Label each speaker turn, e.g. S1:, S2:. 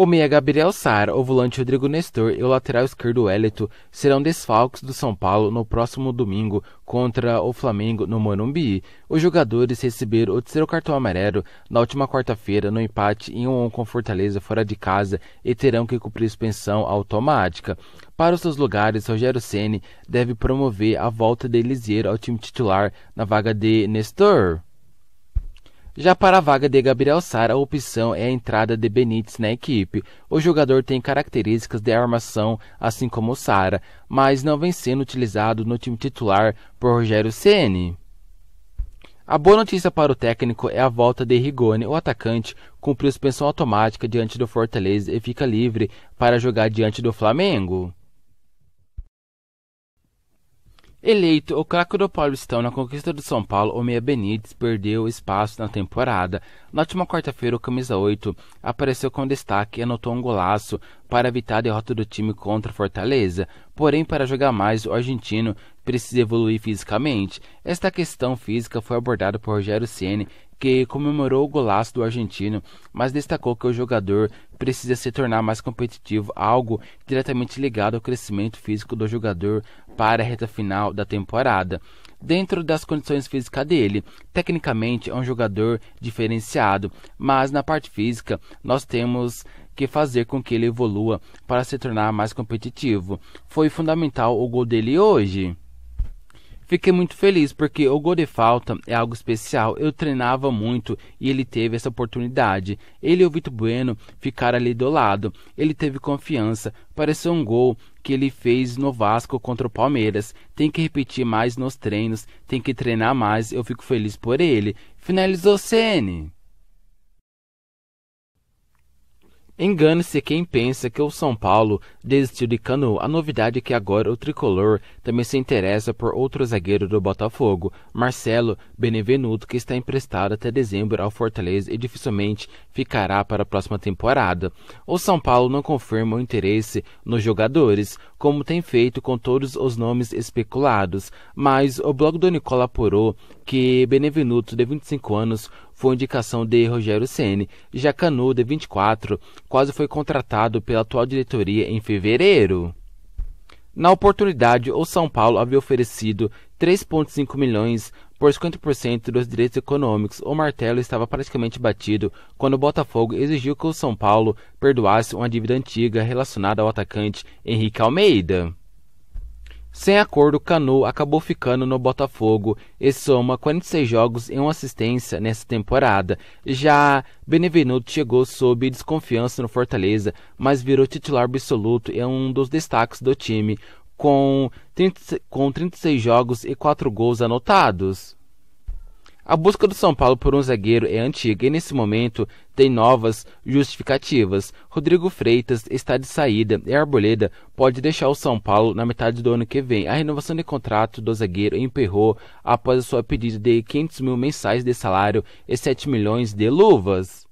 S1: O meia é Gabriel Sara, o volante Rodrigo Nestor e o lateral esquerdo Hélito serão desfalques do São Paulo no próximo domingo contra o Flamengo no Morumbi. Os jogadores receberam o terceiro cartão amarelo na última quarta-feira no empate em 1 um com Fortaleza fora de casa e terão que cumprir suspensão automática. Para os seus lugares, Rogério Ceni deve promover a volta de Eliseu ao time titular na vaga de Nestor. Já para a vaga de Gabriel Sara, a opção é a entrada de Benítez na equipe. O jogador tem características de armação, assim como Sara, mas não vem sendo utilizado no time titular por Rogério Ceni. A boa notícia para o técnico é a volta de Rigoni. O atacante cumpriu suspensão automática diante do Fortaleza e fica livre para jogar diante do Flamengo. Eleito o craque do Paulistão na conquista do São Paulo, o Meia Benítez perdeu espaço na temporada. Na última quarta-feira, o camisa 8 apareceu com destaque e anotou um golaço para evitar a derrota do time contra Fortaleza. Porém, para jogar mais, o argentino precisa evoluir fisicamente. Esta questão física foi abordada por Rogério Ceni que comemorou o golaço do argentino, mas destacou que o jogador precisa se tornar mais competitivo, algo diretamente ligado ao crescimento físico do jogador para a reta final da temporada. Dentro das condições físicas dele, tecnicamente é um jogador diferenciado, mas na parte física nós temos que fazer com que ele evolua para se tornar mais competitivo. Foi fundamental o gol dele hoje. Fiquei muito feliz porque o gol de falta é algo especial. Eu treinava muito e ele teve essa oportunidade. Ele e o Vitor Bueno ficaram ali do lado. Ele teve confiança. Pareceu um gol que ele fez no Vasco contra o Palmeiras. Tem que repetir mais nos treinos, tem que treinar mais. Eu fico feliz por ele. Finalizou Sene. Engane-se quem pensa que o São Paulo desistiu de Cano. A novidade é que agora o tricolor também se interessa por outro zagueiro do Botafogo, Marcelo Benevenuto, que está emprestado até dezembro ao Fortaleza e dificilmente ficará para a próxima temporada. O São Paulo não confirma o interesse nos jogadores como tem feito com todos os nomes especulados, mas o blog do Nicola apurou que Benevenuto, de 25 anos, foi indicação de Rogério Ceni. Já Canu, de 24, quase foi contratado pela atual diretoria em fevereiro. Na oportunidade, o São Paulo havia oferecido 3,5 milhões por 50% dos direitos econômicos. O martelo estava praticamente batido quando o Botafogo exigiu que o São Paulo perdoasse uma dívida antiga relacionada ao atacante Henrique Almeida. Sem acordo, Canu acabou ficando no Botafogo e soma 46 jogos e uma assistência nessa temporada. Já Benevenuto chegou sob desconfiança no Fortaleza, mas virou titular absoluto e é um dos destaques do time, com, com 36 jogos e 4 gols anotados. A busca do São Paulo por um zagueiro é antiga e, nesse momento, tem novas justificativas. Rodrigo Freitas está de saída e Arboleda pode deixar o São Paulo na metade do ano que vem. A renovação de contrato do zagueiro emperrou após a sua pedida de 500 mil mensais de salário e 7 milhões de luvas.